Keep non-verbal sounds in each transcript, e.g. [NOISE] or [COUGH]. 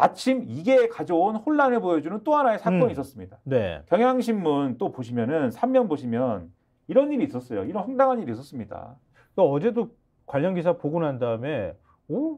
마침 이게 가져온 혼란을 보여주는 또 하나의 사건이 음. 있었습니다. 네. 경향신문 또 보시면은 3면 보시면 이런 일이 있었어요. 이런 황당한 일이 있었습니다. 그러니까 어제도 관련 기사 보고 난 다음에 어?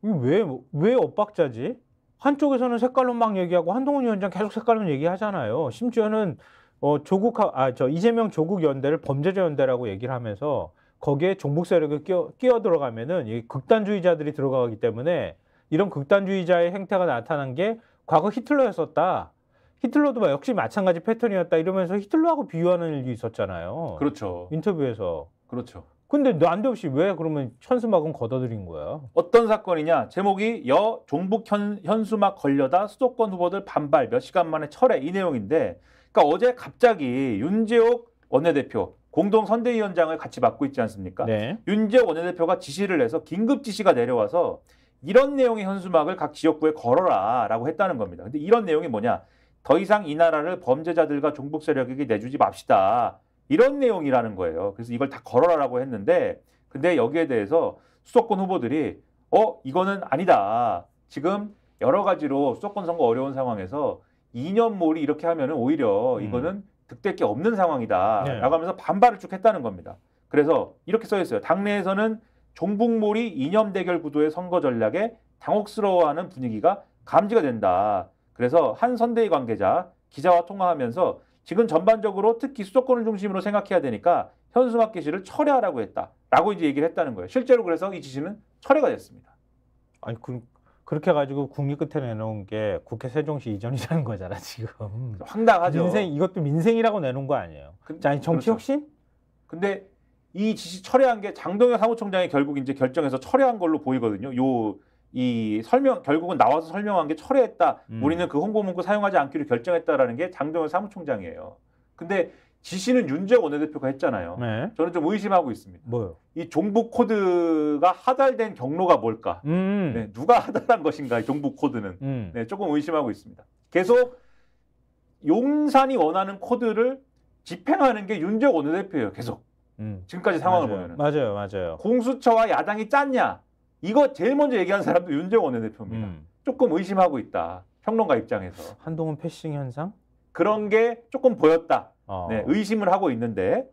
왜왜 엇박자지? 한쪽에서는 색깔론막 얘기하고 한동훈 위원장 계속 색깔론 얘기하잖아요. 심지어는 어, 조국 아저 이재명 조국 연대를 범죄자 연대라고 얘기를 하면서 거기에 종북 세력을 끼어, 끼어 들어가면은 이 극단주의자들이 들어가기 때문에 이런 극단주의자의 행태가 나타난 게 과거 히틀러였었다. 히틀러도 역시 마찬가지 패턴이었다 이러면서 히틀러하고 비유하는 일이 있었잖아요. 그렇죠. 인터뷰에서. 그렇죠. 근데 난데없이 왜 그러면 현수막은 걷어들인 거야? 어떤 사건이냐? 제목이 여 종북 현, 현수막 걸려다 수도권 후보들 반발 몇 시간 만에 철회 이 내용인데 그러니까 어제 갑자기 윤재옥 원내대표 공동 선대위원장을 같이 맡고 있지 않습니까? 네. 윤재옥 원내대표가 지시를 해서 긴급 지시가 내려와서 이런 내용의 현수막을 각 지역구에 걸어라라고 했다는 겁니다. 근데 이런 내용이 뭐냐? 더 이상 이 나라를 범죄자들과 종북 세력에게 내주지 맙시다. 이런 내용이라는 거예요. 그래서 이걸 다 걸어라라고 했는데 근데 여기에 대해서 수도권 후보들이 어 이거는 아니다. 지금 여러 가지로 수도권 선거 어려운 상황에서 이념 몰이 이렇게 하면은 오히려 음. 이거는 음. 득될 게 없는 상황이다라고 네. 하면서 반발을 쭉 했다는 겁니다. 그래서 이렇게 써 있어요. 당내에서는 종북몰이 이념 대결 구도의 선거 전략에 당혹스러워하는 분위기가 감지가 된다. 그래서 한 선대위 관계자 기자와 통화하면서 지금 전반적으로 특히 수도권을 중심으로 생각해야 되니까 현수막 게시를 철회하라고 했다라고 이제 얘기를 했다는 거예요. 실제로 그래서 이 지시는 철회가 됐습니다. 아니 그 그렇게 가지고 국립 끝에 내놓은 게 국회 세종시 이전이라는 거잖아 지금. 황당하죠. 민생 이것도 민생이라고 내놓은 거 아니에요. 그, 아니 정치 그렇죠. 근데 이 지시 철회한 게 장동현 사무총장이 결국 이제 결정해서 철회한 걸로 보이거든요. 요 이 설명 결국은 나와서 설명한 게 철회했다. 음. 우리는 그 홍보 문구 사용하지 않기로 결정했다라는 게 장동현 사무총장이에요. 근데 지시는 윤재욱 원내대표가 했잖아요. 네. 저는 좀 의심하고 있습니다. 뭐요? 이 종북 코드가 하달된 경로가 뭘까? 음. 네, 누가 하달한 것인가? 종북 코드는 음. 네, 조금 의심하고 있습니다. 계속 용산이 원하는 코드를 집행하는 게 윤재욱 원내대표예요. 계속 음. 지금까지 상황을 맞아요. 보면 맞아요, 맞아요. 공수처와 야당이 짰냐? 이거 제일 먼저 얘기한 사람도 윤재원 대표입니다 음. 조금 의심하고 있다. 평론가 입장에서 한동훈 패싱 현상 그런 게 조금 보였다. 어. 네, 의심을 하고 있는데.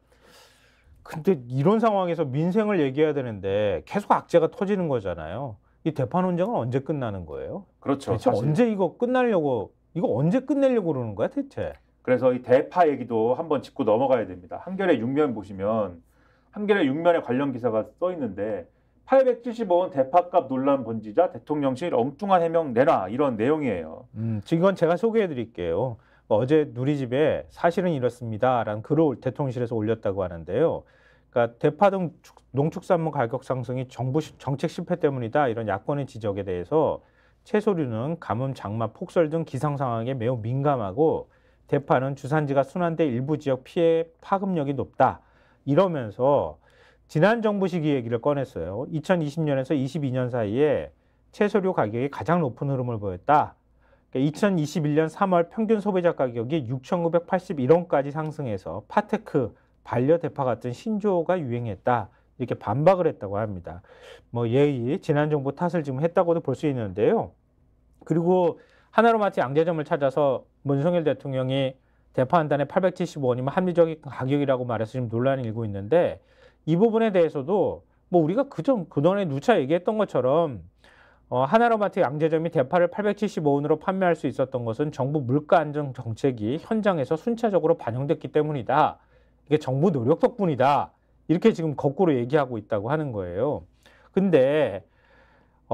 근데 이런 상황에서 민생을 얘기해야 되는데 계속 악재가 터지는 거잖아요. 이 대판 논쟁은 언제 끝나는 거예요? 그렇죠. 대체 사실. 언제 이거 끝나려고 이거 언제 끝내려고 그러는 거야 대체? 그래서 이 대파 얘기도 한번 짚고 넘어가야 됩니다. 한겨레 6면 보시면 한겨레 6면에 관련 기사가 써 있는데 875원 대파값 논란 번지자 대통령실 엉뚱한 해명 내놔 이런 내용이에요. 음, 이건 제가 소개해 드릴게요. 뭐 어제 누리집에 사실은 이렇습니다라는 글을 대통령실에서 올렸다고 하는데요. 그러니까 대파 등 농축산물 가격 상승이 정부 정책 실패 때문이다 이런 야권의 지적에 대해서 채소류는 가뭄, 장마, 폭설 등 기상 상황에 매우 민감하고 대파는 주산지가 순환돼 일부 지역 피해 파급력이 높다. 이러면서 지난 정부 시기 얘기를 꺼냈어요. 2020년에서 22년 사이에 채소류 가격이 가장 높은 흐름을 보였다. 2021년 그러니까 3월 평균 소비자 가격이 6,981원까지 상승해서 파테크, 반려대파 같은 신조어가 유행했다. 이렇게 반박을 했다고 합니다. 뭐 예의, 지난 정부 탓을 지금 했다고도 볼 수 있는데요. 그리고 하나로 마트 양재점을 찾아서 문성일 대통령이 대파 한 단에 875원이면 합리적인 가격이라고 말해서 지금 논란이 일고 있는데 이 부분에 대해서도 뭐 우리가 그전그동에 누차 얘기했던 것처럼 어, 하나로마트 양재점이 대파를 875원으로 판매할 수 있었던 것은 정부 물가 안정 정책이 현장에서 순차적으로 반영됐기 때문이다. 이게 정부 노력 덕분이다. 이렇게 지금 거꾸로 얘기하고 있다고 하는 거예요. 근데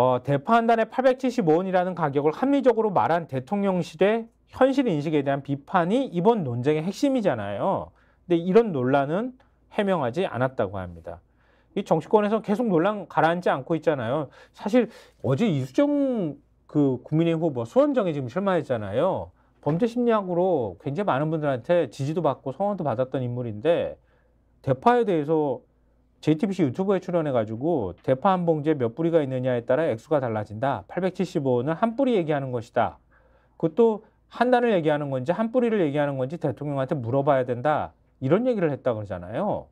어, 대파 한 단에 875원이라는 가격을 합리적으로 말한 대통령실의 현실 인식에 대한 비판이 이번 논쟁의 핵심이잖아요. 근데 이런 논란은 해명하지 않았다고 합니다. 이 정치권에서 계속 논란 가라앉지 않고 있잖아요. 사실 어제 이수정 그 국민의힘 후보 수원정에 지금 출마했잖아요. 범죄 심리학으로 굉장히 많은 분들한테 지지도 받고 성원도 받았던 인물인데 대파에 대해서 JTBC 유튜브에 출연해가지고 대파 한 봉지에 몇 뿌리가 있느냐에 따라 액수가 달라진다. 875는 한 뿌리 얘기하는 것이다. 그것도 한 단을 얘기하는 건지 한 뿌리를 얘기하는 건지 대통령한테 물어봐야 된다. 이런 얘기를 했다 그러잖아요.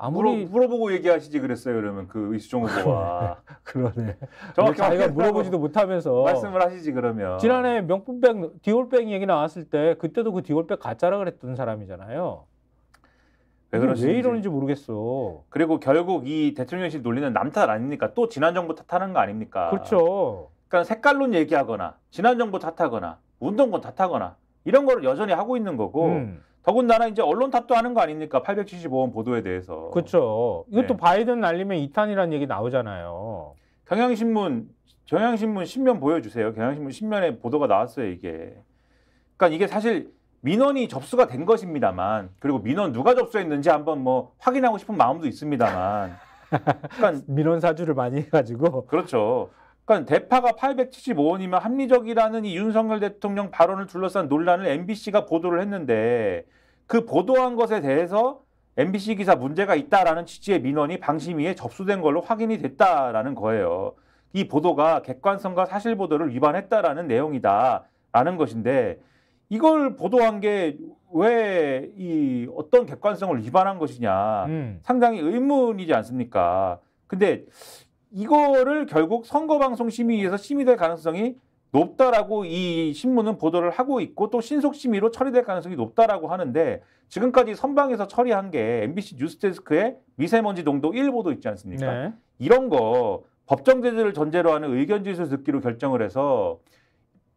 아무리 물어, 보고 얘기하시지 그랬어요. 그러면 그 이수종 후보가 [LAUGHS] 그러네. 뭐 정확히 자기가 물어보지도 못하면서 말씀을 하시지 그러면 지난해 명품백 디올백 얘기 나왔을 때 그때도 그 디올백 가짜라 그랬던 사람이잖아요. 왜그러지왜 이러는지 모르겠어. 그리고 결국 이 대통령실 논리는 남탓 아닙니까? 또 지난 정부 탓하는 거 아닙니까? 그렇죠. 그러니까 색깔론 얘기하거나 지난 정부 탓하거나 운동권 탓하거나 이런 거를 여전히 하고 있는 거고 음. 더군다나 이제 언론 탓도 하는 거 아닙니까? 875원 보도에 대해서. 그렇죠. 이것도 네. 바이든 날리면 이탄이라는 얘기 나오잖아요. 경향신문 경향신문 신면 보여주세요. 경향신문 신면에 보도가 나왔어요 이게. 그러니까 이게 사실 민원이 접수가 된 것입니다만 그리고 민원 누가 접수했는지 한번 뭐 확인하고 싶은 마음도 있습니다만 그러니까 [LAUGHS] 민원 사주를 많이 해가지고 그렇죠. 그러니까 대파가 875원이면 합리적이라는 이 윤석열 대통령 발언을 둘러싼 논란을 MBC가 보도를 했는데 그 보도한 것에 대해서 MBC 기사 문제가 있다라는 취지의 민원이 방심위에 접수된 걸로 확인이 됐다라는 거예요. 이 보도가 객관성과 사실 보도를 위반했다라는 내용이다라는 것인데 이걸 보도한 게 왜 이 어떤 객관성을 위반한 것이냐 음. 상당히 의문이지 않습니까? 근데 이거를 결국 선거방송심의위에서 심의될 가능성이 높다라고 이 신문은 보도를 하고 있고 또 신속심의로 처리될 가능성이 높다라고 하는데 지금까지 선방에서 처리한 게 MBC 뉴스데스크의 미세먼지 농도 1보도 있지 않습니까? 네. 이런 거 법정 제재를 전제로 하는 의견 제를 듣기로 결정을 해서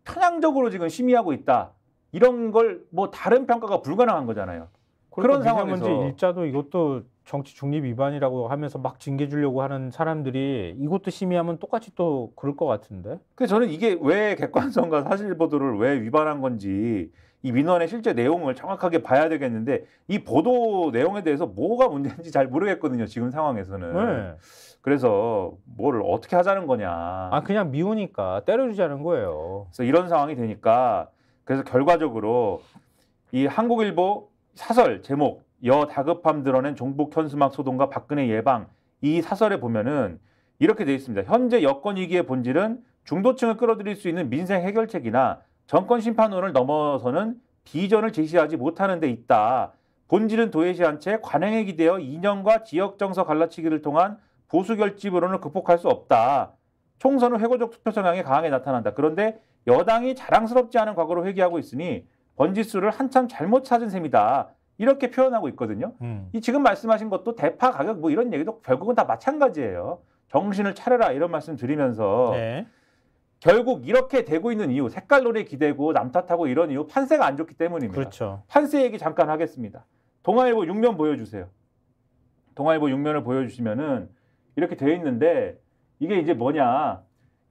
편향적으로 지금 심의하고 있다. 이런 걸 뭐 다른 평가가 불가능한 거잖아요. 그러니까 그런 상황에서 일자도 이것도 정치 중립 위반이라고 하면서 막 징계 주려고 하는 사람들이 이것도 심의하면 똑같이 또 그럴 것 같은데. 그 저는 이게 왜 객관성과 사실 보도를 왜 위반한 건지 이 민원의 실제 내용을 정확하게 봐야 되겠는데 이 보도 내용에 대해서 뭐가 문제인지 잘 모르겠거든요. 지금 상황에서는. 네. 그래서 뭘 어떻게 하자는 거냐. 아 그냥 미우니까 때려주자는 거예요. 그래서 이런 상황이 되니까 그래서 결과적으로 이 한국일보 사설 제목 여 다급함 드러낸 종북 현수막 소동과 박근혜 예방 이 사설에 보면은 이렇게 되어 있습니다. 현재 여권 위기의 본질은 중도층을 끌어들일 수 있는 민생 해결책이나 정권 심판론을 넘어서는 비전을 제시하지 못하는 데 있다. 본질은 도외시 한채 관행에 기대어 이념과 지역 정서 갈라치기를 통한 보수 결집으로는 극복할 수 없다. 총선은 회고적 투표 성향이 강하게 나타난다. 그런데 여당이 자랑스럽지 않은 과거로 회귀하고 있으니 번지수를 한참 잘못 찾은 셈이다. 이렇게 표현하고 있거든요. 음. 이 지금 말씀하신 것도 대파 가격 뭐 이런 얘기도 결국은 다 마찬가지예요. 정신을 차려라 이런 말씀 드리면서 네. 결국 이렇게 되고 있는 이유 색깔 논에 기대고 남탓하고 이런 이유 판세가 안 좋기 때문입니다. 그렇죠. 판세 얘기 잠깐 하겠습니다. 동아일보 6면 보여주세요. 동아일보 6면을 보여주시면은 이렇게 되어 있는데 이게 이제 뭐냐.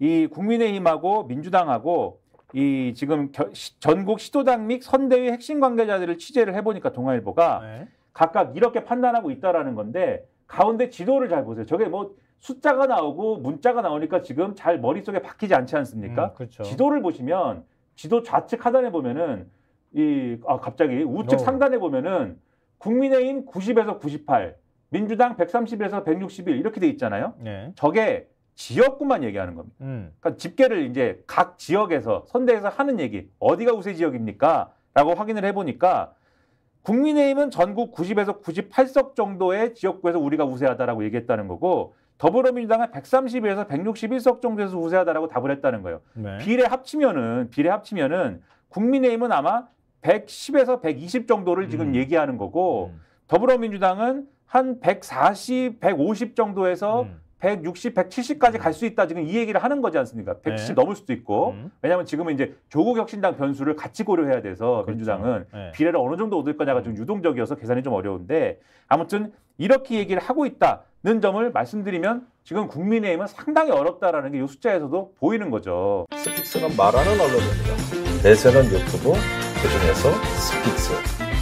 이 국민의힘하고 민주당하고 이 지금 겨, 시, 전국 시도당 및 선대위 핵심 관계자들을 취재를 해보니까 동아일보가 네. 각각 이렇게 판단하고 있다라는 건데 가운데 지도를 잘 보세요. 저게 뭐 숫자가 나오고 문자가 나오니까 지금 잘 머릿속에 박히지 않지 않습니까? 음, 그렇죠. 지도를 보시면 지도 좌측 하단에 보면은 이아 갑자기 우측 n 상단에 보면은 국민의힘 90에서 98, 민주당 130에서 161 이렇게 돼 있잖아요. 네. 저게 지역구만 얘기하는 겁니다. 음. 그러니까 집계를 이제 각 지역에서 선대에서 하는 얘기 어디가 우세 지역입니까? 라고 확인을 해보니까 국민의힘은 전국 90에서 98석 정도의 지역구에서 우리가 우세하다라고 얘기했다는 거고 더불어민주당은 130에서 161석 정도에서 우세하다라고 답을 했다는 거예요. 네. 비례 합치면은 비례 합치면은 국민의힘은 아마 110에서 120 정도를 지금 음. 얘기하는 거고 음. 더불어민주당은 한 140, 150 정도에서 음. 160, 170까지 갈 수 있다 지금 이 얘기를 하는 거지 않습니까? 170 네. 넘을 수도 있고 음. 왜냐하면 지금은 이제 조국 혁신당 변수를 같이 고려해야 돼서 그렇죠. 민주당은 네. 비례를 어느 정도 얻을 거냐가 지금 음. 유동적이어서 계산이 좀 어려운데 아무튼 이렇게 얘기를 하고 있다는 점을 말씀드리면 지금 국민의힘은 상당히 어렵다라는 게 이 숫자에서도 보이는 거죠. 스픽스는 말하는 언론입니다. 대세는 유튜브, 그중에서 스픽스.